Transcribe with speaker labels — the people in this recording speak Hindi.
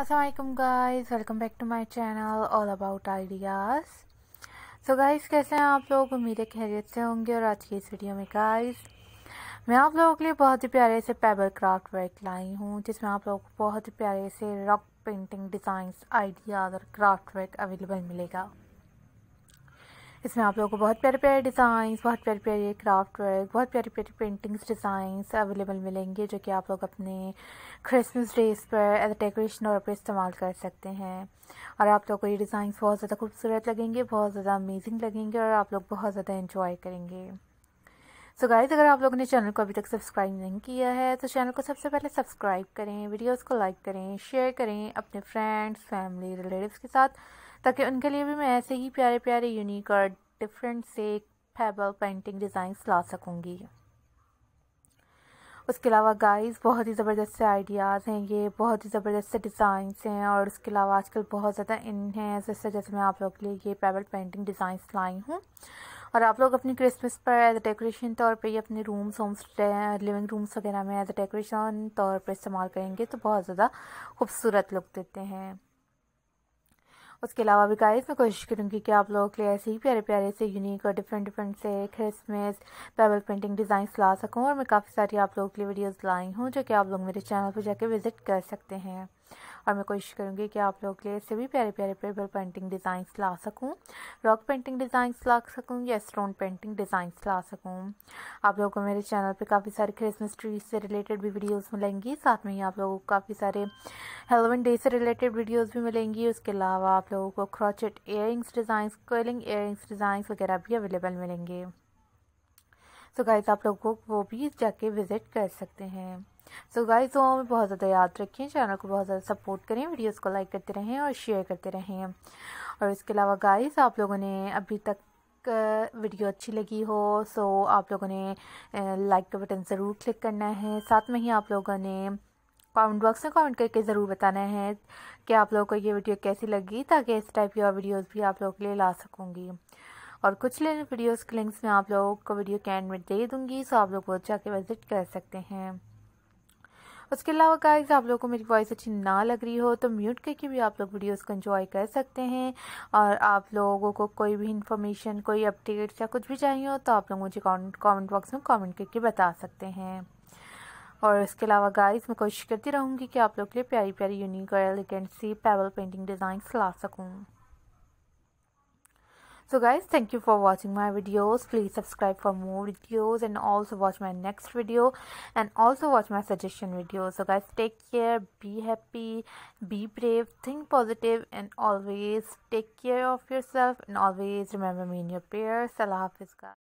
Speaker 1: Aslam guys welcome back to my channel all about ideas so guys कैसे हैं आप लोग उम्मीद है खैरियत से होंगे और आज की इस वीडियो में गाइज मैं आप लोगों के लिए बहुत ही प्यारे से पेबर क्राफ्ट वर्क लाई हूँ जिसमें आप लोगों को बहुत ही प्यारे से रॉक पेंटिंग डिज़ाइंस आइडियाज़ और क्राफ्ट वर्क अवेलेबल मिलेगा इसमें आप लोगों को बहुत प्यारे प्यारे डिज़ाइंस बहुत प्यारे प्यारे क्राफ्ट वर्क बहुत प्यारे प्यारे पेंटिंग्स डिज़ाइंस अवेलेबल मिलेंगे जो कि आप लोग अपने क्रिसमस डेज पर एज डेकोरेशन और पर इस्तेमाल कर सकते हैं और आप लोग को ये डिज़ाइंस बहुत ज़्यादा खूबसूरत लगेंगे बहुत ज़्यादा अमेजिंग लगेंगे और आप लोग बहुत ज़्यादा इंजॉय करेंगे सो so गाइज अगर आप लोगों ने चैनल को अभी तक सब्सक्राइब नहीं किया है तो चैनल को सबसे पहले सब्सक्राइब करें वीडियोस को लाइक करें शेयर करें अपने फ्रेंड्स फैमिली रिलेटिव्स के साथ ताकि उनके लिए भी मैं ऐसे ही प्यारे प्यारे यूनिक और डिफरेंट से फैबल पेंटिंग डिज़ाइंस ला सकूँगी उसके अलावा गाइज बहुत ही ज़बरदस्त से आइडियाज़ हैं ये बहुत ही ज़बरदस्त से डिज़ाइंस हैं और उसके अलावा आजकल बहुत ज़्यादा इन हैं जैसे जैसे मैं आप लोग के लिए ये पेबल पेंटिंग डिज़ाइंस लाई हूँ और आप लोग अपनी क्रिसमस पर एज अ डेकोरेशन तौर पर ही अपने रूम्स होम्स लिविंग रूम्स वगैरह में एज अ डेकोरेशन तौर पर इस्तेमाल करेंगे तो बहुत ज़्यादा खूबसूरत लुक देते हैं उसके अलावा भी गाइस मैं कोशिश करूँगी कि आप लोगों के लिए ऐसे ही प्यारे प्यारे से यूनिक और डिफरेंट डिफरेंट से क्रिसमस पेबल पेंटिंग डिज़ाइंस ला सकूँ और मैं काफ़ी सारी आप लोगों के लिए वीडियोस लाई हूँ जो कि आप लोग मेरे चैनल पर जाके विज़िट कर सकते हैं और मैं कोशिश करूँगी कि आप लोग के लिए ऐसे भी प्यारे प्यारे पेपर पेंटिंग डिज़ाइंस ला सकूँ रॉक पेंटिंग डिज़ाइंस ला सकूँ या स्टोन पेंटिंग डिज़ाइंस ला सकूँ आप लोगों को मेरे चैनल पर काफ़ी सारे क्रिसमस ट्री से रिलेटेड भी वीडियोज़ मिलेंगी साथ में ही आप लोगों को काफ़ी सारे हेलोविन डे से रिलेटेड वीडियोज़ भी मिलेंगी उसके अलावा आप लोगों को crochet earrings designs coiling earrings designs वगैरह भी अवेलेबल मिलेंगे सो so गाइस आप लोग वो भी जाके विज़िट कर सकते हैं सो गाइस दुआओं में बहुत ज़्यादा याद रखें चैनल को बहुत ज़्यादा सपोर्ट करें वीडियोस को लाइक करते रहें और शेयर करते रहें और इसके अलावा गाइस आप लोगों ने अभी तक वीडियो अच्छी लगी हो सो आप लोगों ने लाइक का बटन ज़रूर क्लिक करना है साथ में ही आप लोगों ने कमेंट बॉक्स में कमेंट करके ज़रूर बताना है कि आप लोगों को ये वीडियो कैसी लगी ताकि इस टाइप की और वीडियोज़ भी आप लोगों के लिए ला सकूँगी और कुछ वीडियोज़ के लिंक्स में आप लोगों को वीडियो कैंड में दे दूँगी सो आप लोग वो जाके विज़िट कर सकते हैं उसके अलावा गाइस आप लोगों को मेरी वॉइस अच्छी ना लग रही हो तो म्यूट करके भी आप लोग वीडियोस को एंजॉय कर सकते हैं और आप लोगों को कोई भी इन्फॉर्मेशन कोई अपडेट्स या कुछ भी चाहिए हो तो आप लोग मुझे कमेंट बॉक्स में कमेंट करके बता सकते हैं और इसके अलावा गाइस मैं कोशिश करती रहूँगी कि आप लोग के लिए प्यारी प्यारी यूनिक और एलिगेंट सी पेवल पेंटिंग डिज़ाइन ला सकूँ so guys thank you for watching my videos please subscribe for more videos and also watch my next video and also watch my suggestion video. so guys take care be happy be brave think positive and always take care of yourself and always remember me in your prayers allah hafiz guys